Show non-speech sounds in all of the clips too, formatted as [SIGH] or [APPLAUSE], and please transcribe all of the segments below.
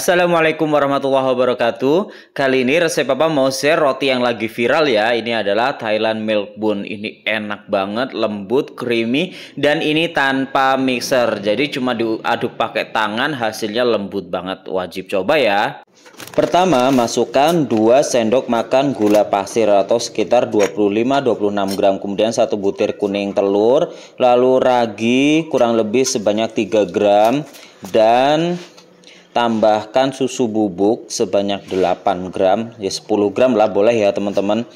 Assalamualaikum warahmatullahi wabarakatuh. Kali ini resep papa mau share roti yang lagi viral ya. Ini adalah Thailand Milk Bun. Ini enak banget, lembut, creamy dan ini tanpa mixer. Jadi cuma diaduk pakai tangan, hasilnya lembut banget. Wajib coba ya. Pertama, masukkan 2 sendok makan gula pasir atau sekitar 25-26 gram. Kemudian satu butir kuning telur, lalu ragi kurang lebih sebanyak 3 gram dan tambahkan susu bubuk sebanyak 8 gram ya 10 gram lah boleh ya teman-teman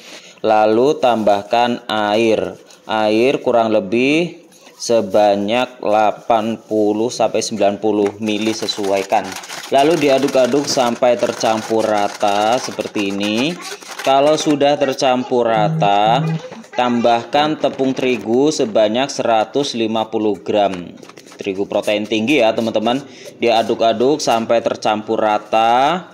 lalu tambahkan air air kurang lebih sebanyak 80 sampai 90 mili sesuaikan. Lalu diaduk-aduk sampai tercampur rata seperti ini. Kalau sudah tercampur rata, tambahkan tepung terigu sebanyak 150 gram. Terigu protein tinggi ya teman-teman. Diaduk-aduk sampai tercampur rata.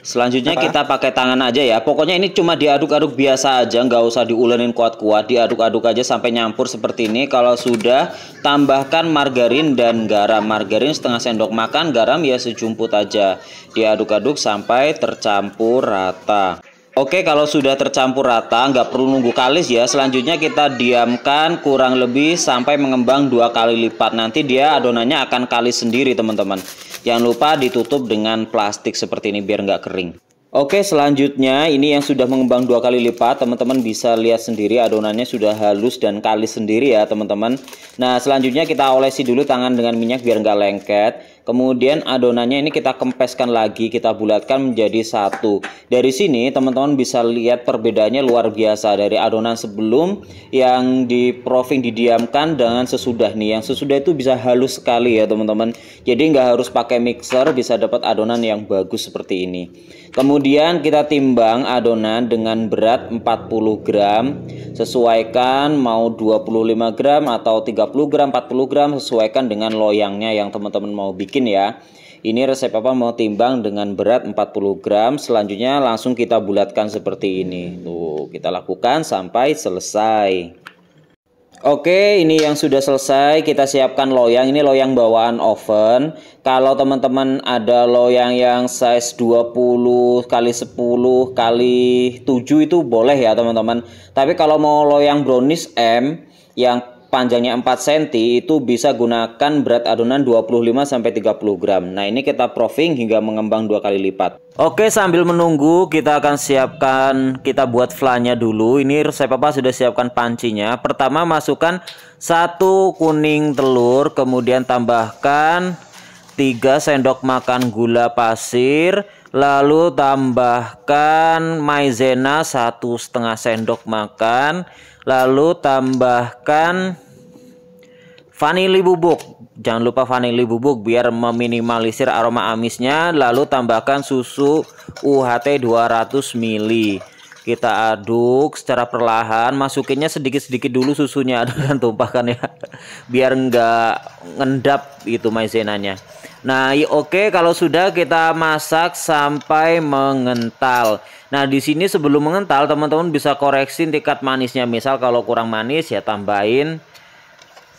Selanjutnya Apa? kita pakai tangan aja ya. Pokoknya ini cuma diaduk-aduk biasa aja, nggak usah diulenin kuat-kuat. Diaduk-aduk aja sampai nyampur seperti ini. Kalau sudah, tambahkan margarin dan garam. Margarin setengah sendok makan, garam ya sejumput aja. Diaduk-aduk sampai tercampur rata. Oke kalau sudah tercampur rata nggak perlu nunggu kalis ya Selanjutnya kita diamkan kurang lebih sampai mengembang dua kali lipat Nanti dia adonannya akan kalis sendiri teman-teman Jangan lupa ditutup dengan plastik seperti ini biar nggak kering Oke selanjutnya ini yang sudah mengembang dua kali lipat teman-teman bisa lihat sendiri adonannya sudah halus dan kalis sendiri ya teman-teman Nah selanjutnya kita olesi dulu tangan dengan minyak biar nggak lengket Kemudian adonannya ini kita kempeskan lagi, kita bulatkan menjadi satu. Dari sini teman-teman bisa lihat perbedaannya luar biasa dari adonan sebelum yang di proofing didiamkan dengan sesudah nih. Yang sesudah itu bisa halus sekali ya teman-teman. Jadi nggak harus pakai mixer bisa dapat adonan yang bagus seperti ini. Kemudian kita timbang adonan dengan berat 40 gram Sesuaikan mau 25 gram atau 30 gram 40 gram Sesuaikan dengan loyangnya yang teman-teman mau bikin bikin ya ini resep apa mau timbang dengan berat 40 gram selanjutnya langsung kita bulatkan seperti ini tuh kita lakukan sampai selesai Oke, ini yang sudah selesai kita siapkan loyang. Ini loyang bawaan oven. Kalau teman-teman ada loyang yang size 20 kali 10 kali 7 itu boleh ya, teman-teman. Tapi kalau mau loyang brownies M yang panjangnya 4 cm itu bisa gunakan berat adonan 25-30 gram Nah ini kita proofing hingga mengembang dua kali lipat Oke sambil menunggu kita akan siapkan kita buat flanya dulu Ini resep papa sudah siapkan pancinya Pertama masukkan satu kuning telur Kemudian tambahkan 3 sendok makan gula pasir lalu tambahkan maizena satu setengah sendok makan lalu tambahkan vanili bubuk jangan lupa vanili bubuk biar meminimalisir aroma amisnya lalu tambahkan susu UHT 200 ml kita aduk secara perlahan masukinnya sedikit-sedikit dulu susunya [LAUGHS] dan tumpahkan ya biar nggak ngendap itu maizenanya Nah, oke okay, kalau sudah kita masak sampai mengental. Nah, di sini sebelum mengental teman-teman bisa koreksi tingkat manisnya. Misal kalau kurang manis ya tambahin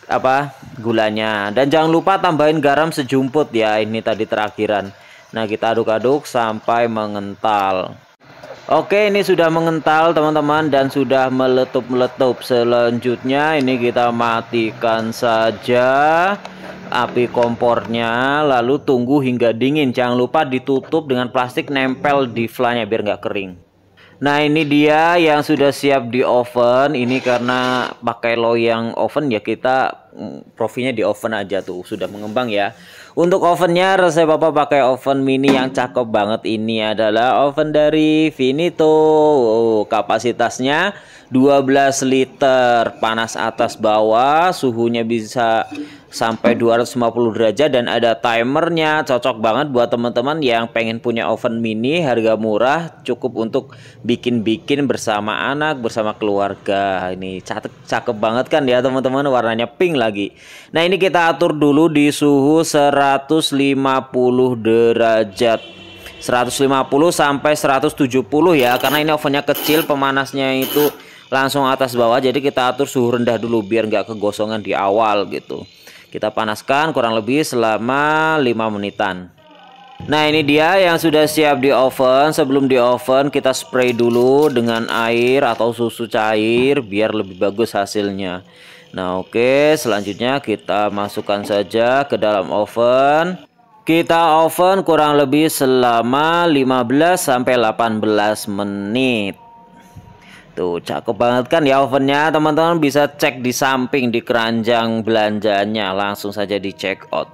apa? gulanya. Dan jangan lupa tambahin garam sejumput ya. Ini tadi terakhiran. Nah, kita aduk-aduk sampai mengental. Oke, ini sudah mengental teman-teman dan sudah meletup letup Selanjutnya ini kita matikan saja api kompornya lalu tunggu hingga dingin jangan lupa ditutup dengan plastik nempel di flanya biar nggak kering nah ini dia yang sudah siap di oven ini karena pakai loyang oven ya kita mm, profinya di oven aja tuh sudah mengembang ya untuk ovennya resep apa pakai oven mini yang cakep banget ini adalah oven dari Finito oh, kapasitasnya 12 liter panas atas bawah suhunya bisa sampai 250 derajat dan ada timernya cocok banget buat teman-teman yang pengen punya oven mini harga murah cukup untuk bikin-bikin bersama anak bersama keluarga ini cakep, cakep banget kan ya teman-teman warnanya pink lagi nah ini kita atur dulu di suhu 150 derajat 150 sampai 170 ya karena ini ovennya kecil pemanasnya itu langsung atas bawah jadi kita atur suhu rendah dulu biar nggak kegosongan di awal gitu kita panaskan kurang lebih selama 5 menitan nah ini dia yang sudah siap di oven sebelum di oven kita spray dulu dengan air atau susu cair biar lebih bagus hasilnya nah oke selanjutnya kita masukkan saja ke dalam oven kita oven kurang lebih selama 15 sampai 18 menit Tuh cakep banget kan ya ovennya teman-teman bisa cek di samping di keranjang belanjanya langsung saja di check out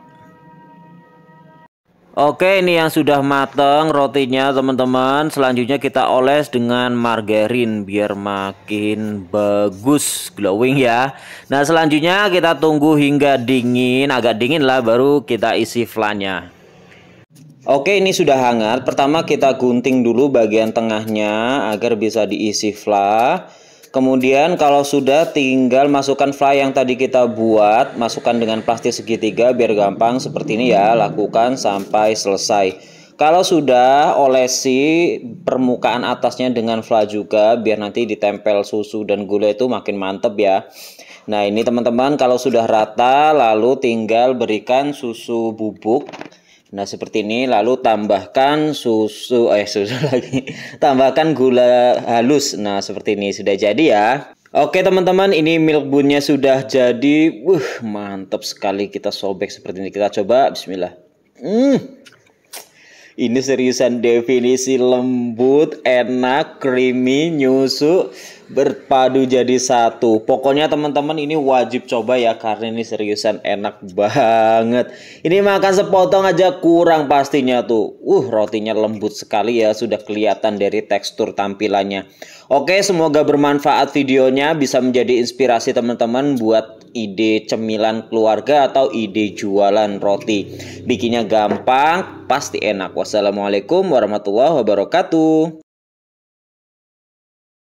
Oke ini yang sudah mateng rotinya teman-teman Selanjutnya kita oles dengan margarin biar makin bagus glowing ya Nah selanjutnya kita tunggu hingga dingin agak dingin lah baru kita isi flannya Oke ini sudah hangat Pertama kita gunting dulu bagian tengahnya Agar bisa diisi fla Kemudian kalau sudah tinggal masukkan fly yang tadi kita buat Masukkan dengan plastik segitiga biar gampang Seperti ini ya lakukan sampai selesai Kalau sudah olesi permukaan atasnya dengan fly juga Biar nanti ditempel susu dan gula itu makin mantep ya Nah ini teman-teman kalau sudah rata lalu tinggal berikan susu bubuk Nah, seperti ini lalu tambahkan susu eh susu [LAUGHS] lagi. tambahkan gula halus. Nah, seperti ini sudah jadi ya. Oke teman-teman, ini milk bunnya sudah jadi. Wuh, mantap sekali kita sobek seperti ini. Kita coba bismillah. Hmm. Ini seriusan definisi lembut, enak, creamy, nyusu berpadu jadi satu. Pokoknya teman-teman ini wajib coba ya karena ini seriusan enak banget. Ini makan sepotong aja kurang pastinya tuh. Uh, rotinya lembut sekali ya, sudah kelihatan dari tekstur tampilannya. Oke, semoga bermanfaat videonya bisa menjadi inspirasi teman-teman buat ide cemilan keluarga atau ide jualan roti. Bikinnya gampang, pasti enak. Wassalamualaikum warahmatullahi wabarakatuh.